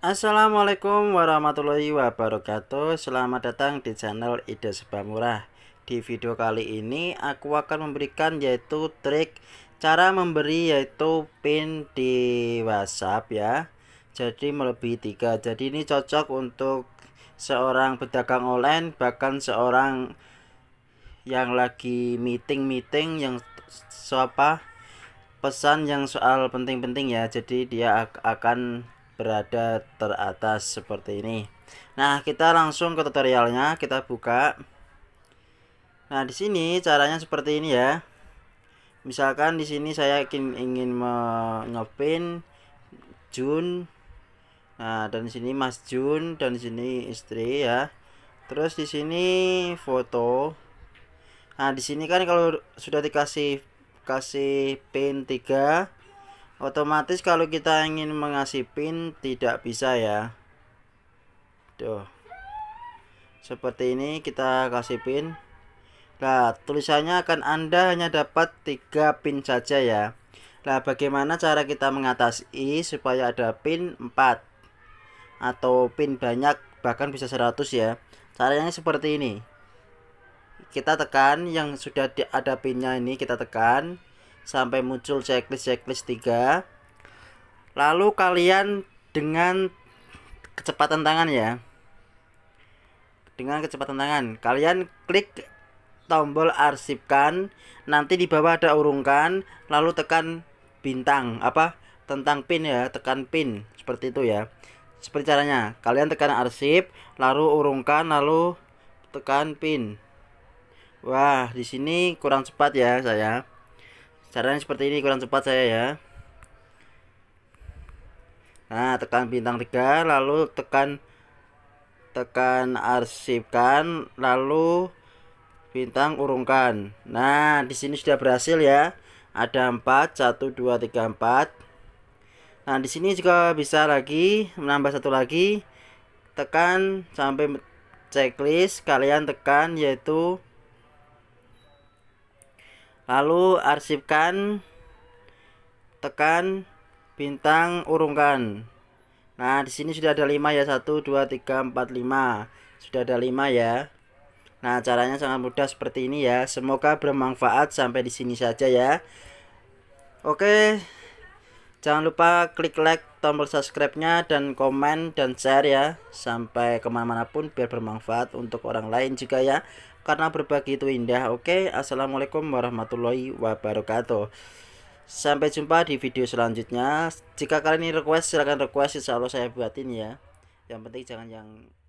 Assalamualaikum warahmatullahi wabarakatuh Selamat datang di channel Ide Sebab Murah Di video kali ini aku akan memberikan yaitu trik Cara memberi yaitu pin di whatsapp ya Jadi melebihi tiga. Jadi ini cocok untuk seorang pedagang online Bahkan seorang yang lagi meeting-meeting yang siapa pesan yang soal penting-penting ya jadi dia akan berada teratas seperti ini nah kita langsung ke tutorialnya kita buka nah di sini caranya seperti ini ya misalkan di sini saya ingin ingin mengepin Jun nah dan di sini Mas Jun dan di sini istri ya terus di sini foto nah di sini kan kalau sudah dikasih kasih pin 3 otomatis kalau kita ingin mengasih pin tidak bisa ya tuh seperti ini kita kasih pin nah tulisannya akan anda hanya dapat tiga pin saja ya nah bagaimana cara kita mengatasi supaya ada pin 4 atau pin banyak bahkan bisa 100 ya caranya seperti ini kita tekan yang sudah ada pinnya ini kita tekan sampai muncul checklist-checklist 3. Lalu kalian dengan kecepatan tangan ya. Dengan kecepatan tangan, kalian klik tombol arsipkan, nanti di bawah ada urungkan, lalu tekan bintang apa? tentang pin ya, tekan pin seperti itu ya. Seperti caranya, kalian tekan arsip, lalu urungkan, lalu tekan pin. Wah, di sini kurang cepat ya saya caranya seperti ini kurang cepat saya ya nah tekan bintang 3 lalu tekan tekan arsipkan lalu bintang urungkan nah di sini sudah berhasil ya ada 4 1 2 3 4 nah di sini juga bisa lagi menambah satu lagi tekan sampai checklist kalian tekan yaitu lalu arsipkan tekan bintang urungkan nah di sini sudah ada 5 ya 1 2 3 4 5 sudah ada 5 ya nah caranya sangat mudah seperti ini ya semoga bermanfaat sampai di sini saja ya oke jangan lupa klik like tombol subscribe nya dan komen dan share ya sampai kemana-mana pun biar bermanfaat untuk orang lain juga ya karena berbagi itu indah. Oke, assalamualaikum warahmatullahi wabarakatuh. Sampai jumpa di video selanjutnya. Jika kalian ini request, silahkan request. Insya Allah saya buatin ya. Yang penting jangan yang